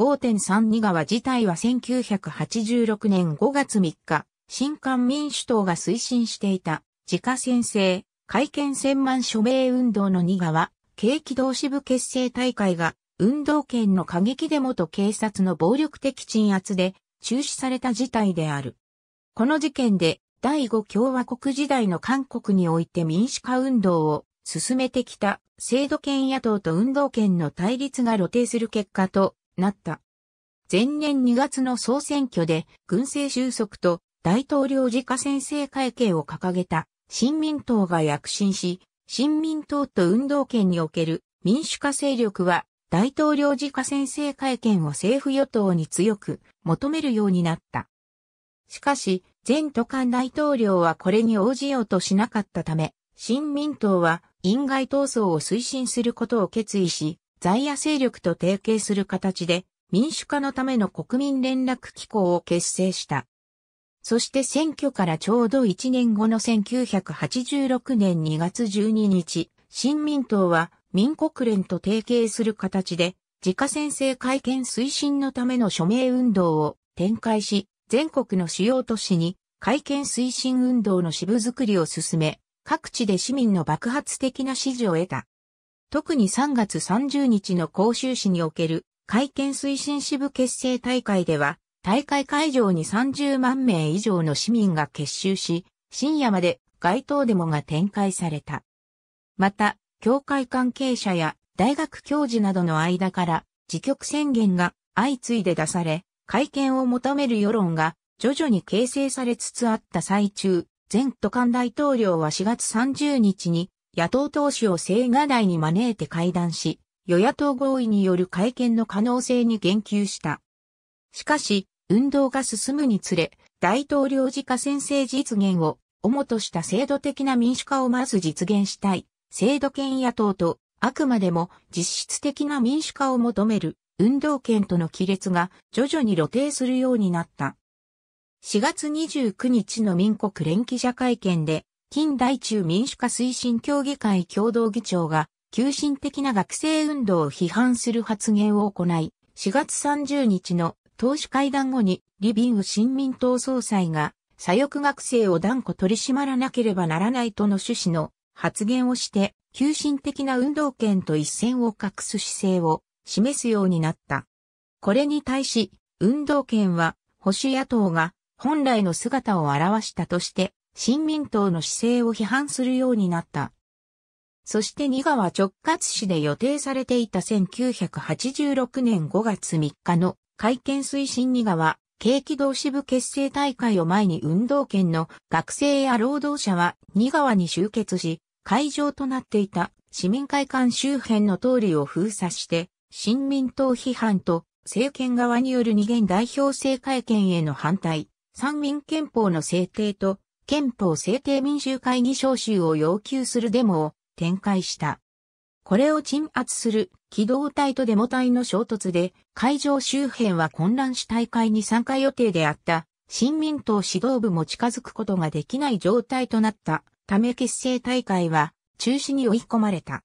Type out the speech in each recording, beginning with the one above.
5.32川自体は1986年5月3日、新刊民主党が推進していた自家先制、改憲千万署名運動の2川、軽機動支部結成大会が運動権の過激デモと警察の暴力的鎮圧で中止された事態である。この事件で第5共和国時代の韓国において民主化運動を進めてきた制度権野党と運動権の対立が露呈する結果となった。前年2月の総選挙で軍政収束と大統領自家先制会計を掲げた新民党が躍進し、新民党と運動権における民主化勢力は大統領自家先制会見を政府与党に強く求めるようになった。しかし、前都官大統領はこれに応じようとしなかったため、新民党は、院外闘争を推進することを決意し、在野勢力と提携する形で民主化のための国民連絡機構を結成した。そして選挙からちょうど1年後の1986年2月12日、新民党は民国連と提携する形で、自家先制改憲推進のための署名運動を展開し、全国の主要都市に改憲推進運動の支部作りを進め、各地で市民の爆発的な支持を得た。特に3月30日の甲州市における会見推進支部結成大会では、大会会場に30万名以上の市民が結集し、深夜まで街頭デモが展開された。また、教会関係者や大学教授などの間から自局宣言が相次いで出され、会見を求める世論が徐々に形成されつつあった最中、前都官大統領は4月30日に野党党首を青瓦台に招いて会談し、与野党合意による会見の可能性に言及した。しかし、運動が進むにつれ、大統領自家先制実現を、主とした制度的な民主化をまず実現したい、制度権野党と、あくまでも実質的な民主化を求める、運動権との亀裂が徐々に露呈するようになった。4月29日の民国連記者会見で、近代中民主化推進協議会共同議長が、急進的な学生運動を批判する発言を行い、4月30日の党首会談後に、リビング新民党総裁が、左翼学生を断固取り締まらなければならないとの趣旨の発言をして、急進的な運動権と一線を画す姿勢を示すようになった。これに対し、運動権は保守野党が本来の姿を表したとして新民党の姿勢を批判するようになった。そして二川直轄市で予定されていた1986年5月3日の改憲推進二川景気同支部結成大会を前に運動圏の学生や労働者は二川に集結し、会場となっていた市民会館周辺の通りを封鎖して、新民党批判と政権側による二元代表制改憲への反対、三民憲法の制定と憲法制定民衆会議召集を要求するデモを展開した。これを鎮圧する機動隊とデモ隊の衝突で会場周辺は混乱し大会に参加予定であった新民党指導部も近づくことができない状態となったため結成大会は中止に追い込まれた。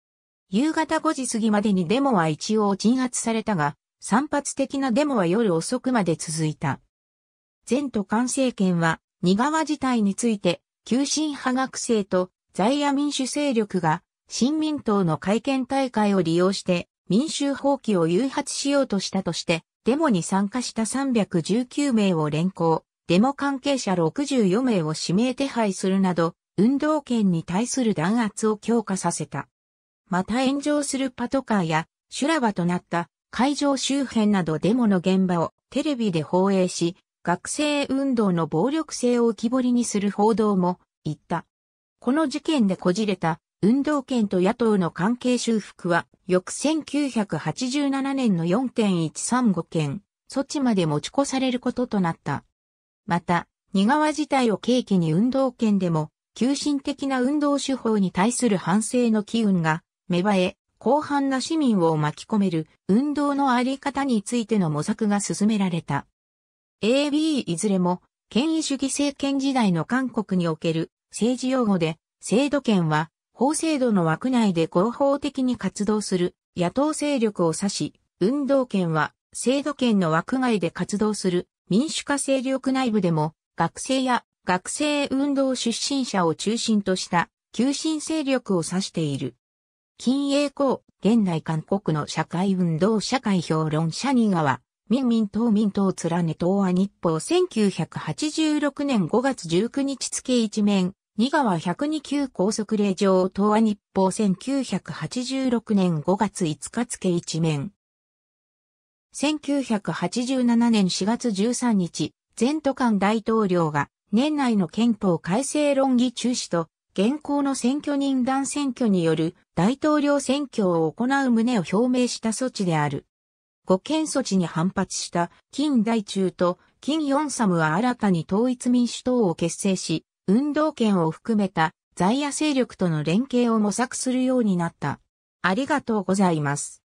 夕方5時過ぎまでにデモは一応鎮圧されたが、散発的なデモは夜遅くまで続いた。前都官政権は二川事態について、急進派学生と在野民主勢力が、新民党の会見大会を利用して民衆放棄を誘発しようとしたとして、デモに参加した319名を連行、デモ関係者64名を指名手配するなど、運動権に対する弾圧を強化させた。また炎上するパトカーや修羅場となった会場周辺などデモの現場をテレビで放映し、学生運動の暴力性を浮き彫りにする報道も言った。この事件でこじれた運動権と野党の関係修復は、翌1987年の4.135件、措置まで持ち越されることとなった。また、似川自体を契機に運動権でも、急進的な運動手法に対する反省の機運が芽生え、広範な市民を巻き込める運動のあり方についての模索が進められた。AB いずれも権威主義政権時代の韓国における政治用語で、制度権は法制度の枠内で合法的に活動する野党勢力を指し、運動権は制度権の枠外で活動する民主化勢力内部でも学生や学生運動出身者を中心とした求心勢力を指している。金英光、現代韓国の社会運動社会評論者に川民民党民党連ね東亜日報1986年5月19日付一面、二川102級高速令状東亜日報1986年5月5日付一面。1987年4月13日、全都間大統領が年内の憲法改正論議中止と現行の選挙人団選挙による大統領選挙を行う旨を表明した措置である。護憲措置に反発した金大中と金四サムは新たに統一民主党を結成し、運動権を含めた在野勢力との連携を模索するようになった。ありがとうございます。